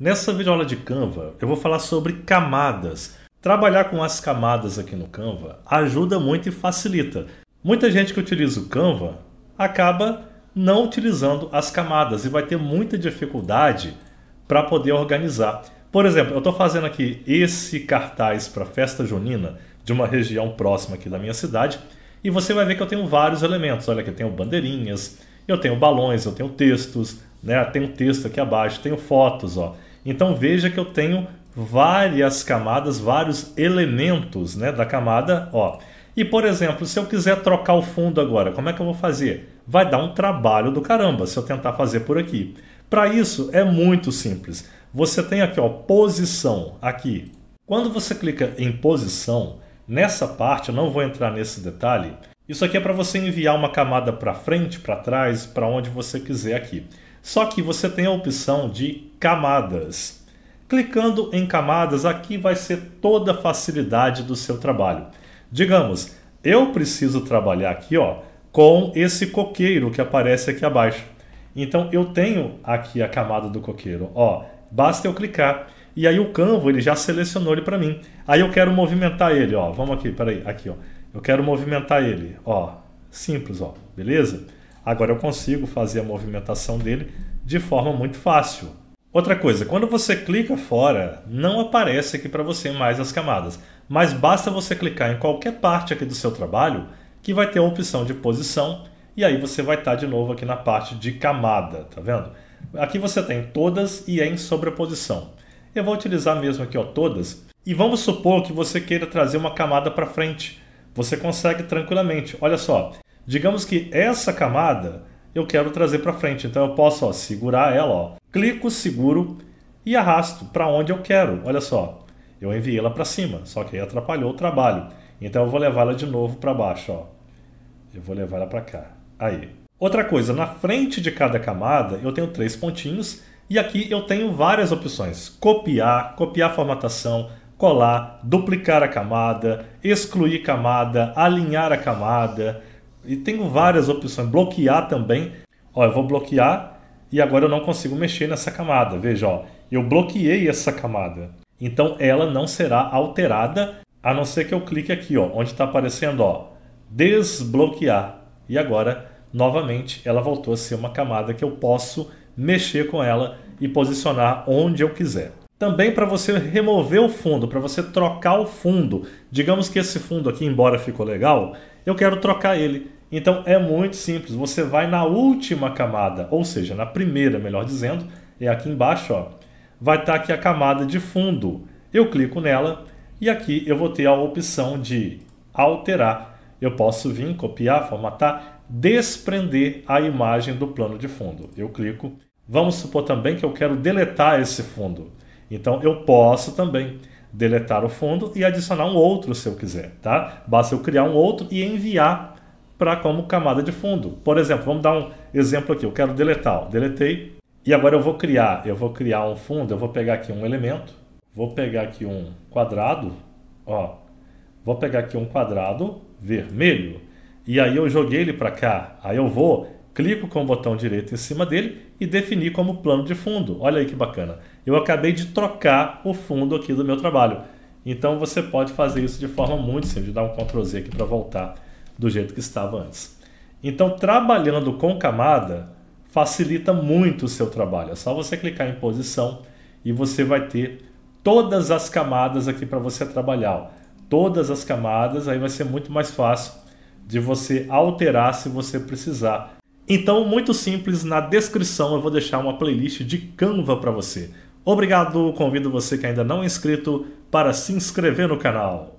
Nessa videoaula de Canva, eu vou falar sobre camadas. Trabalhar com as camadas aqui no Canva ajuda muito e facilita. Muita gente que utiliza o Canva acaba não utilizando as camadas e vai ter muita dificuldade para poder organizar. Por exemplo, eu estou fazendo aqui esse cartaz para festa junina de uma região próxima aqui da minha cidade e você vai ver que eu tenho vários elementos. Olha que eu tenho bandeirinhas, eu tenho balões, eu tenho textos, né? Tem um texto aqui abaixo, tenho fotos, ó. Então veja que eu tenho várias camadas, vários elementos né, da camada ó. E, por exemplo, se eu quiser trocar o fundo agora, como é que eu vou fazer? Vai dar um trabalho do caramba se eu tentar fazer por aqui. Para isso, é muito simples. Você tem aqui, ó, posição, aqui. Quando você clica em posição, nessa parte, eu não vou entrar nesse detalhe, isso aqui é para você enviar uma camada para frente, para trás, para onde você quiser aqui. Só que você tem a opção de camadas. Clicando em camadas, aqui vai ser toda a facilidade do seu trabalho. Digamos, eu preciso trabalhar aqui ó, com esse coqueiro que aparece aqui abaixo. Então eu tenho aqui a camada do coqueiro, ó, basta eu clicar. E aí o Canva ele já selecionou ele para mim. Aí eu quero movimentar ele, ó. Vamos aqui, peraí, aqui, ó. Eu quero movimentar ele, ó. Simples, ó. Beleza? Agora eu consigo fazer a movimentação dele de forma muito fácil. Outra coisa, quando você clica fora, não aparece aqui para você mais as camadas, mas basta você clicar em qualquer parte aqui do seu trabalho que vai ter a opção de posição e aí você vai estar tá de novo aqui na parte de camada, tá vendo? Aqui você tem todas e é em sobreposição. Eu vou utilizar mesmo aqui ó, todas e vamos supor que você queira trazer uma camada para frente. Você consegue tranquilamente. Olha só, Digamos que essa camada eu quero trazer para frente, então eu posso ó, segurar ela, ó. clico, seguro e arrasto para onde eu quero. Olha só, eu enviei ela para cima, só que aí atrapalhou o trabalho. Então eu vou levá-la de novo para baixo. Ó. Eu vou levar ela para cá. Aí. Outra coisa, na frente de cada camada eu tenho três pontinhos e aqui eu tenho várias opções. Copiar, copiar a formatação, colar, duplicar a camada, excluir camada, alinhar a camada, e tenho várias opções. Bloquear também. Ó, eu vou bloquear e agora eu não consigo mexer nessa camada. Veja, ó, eu bloqueei essa camada. Então ela não será alterada, a não ser que eu clique aqui, ó, onde está aparecendo, ó, desbloquear. E agora, novamente, ela voltou a ser uma camada que eu posso mexer com ela e posicionar onde eu quiser. Também para você remover o fundo, para você trocar o fundo. Digamos que esse fundo aqui, embora ficou legal, eu quero trocar ele. Então é muito simples, você vai na última camada, ou seja, na primeira, melhor dizendo, é aqui embaixo, ó. vai estar tá aqui a camada de fundo. Eu clico nela e aqui eu vou ter a opção de alterar. Eu posso vir, copiar, formatar, desprender a imagem do plano de fundo. Eu clico. Vamos supor também que eu quero deletar esse fundo. Então eu posso também deletar o fundo e adicionar um outro se eu quiser, tá? Basta eu criar um outro e enviar para como camada de fundo. Por exemplo, vamos dar um exemplo aqui. Eu quero deletar, deletei. E agora eu vou criar, eu vou criar um fundo, eu vou pegar aqui um elemento, vou pegar aqui um quadrado, ó. Vou pegar aqui um quadrado vermelho e aí eu joguei ele para cá. Aí eu vou, clico com o botão direito em cima dele e definir como plano de fundo. Olha aí que bacana. Eu acabei de trocar o fundo aqui do meu trabalho. Então você pode fazer isso de forma muito simples, dar um Ctrl Z aqui para voltar do jeito que estava antes. Então, trabalhando com camada facilita muito o seu trabalho. É só você clicar em posição e você vai ter todas as camadas aqui para você trabalhar. Todas as camadas, aí vai ser muito mais fácil de você alterar se você precisar. Então, muito simples, na descrição eu vou deixar uma playlist de Canva para você. Obrigado, convido você que ainda não é inscrito para se inscrever no canal.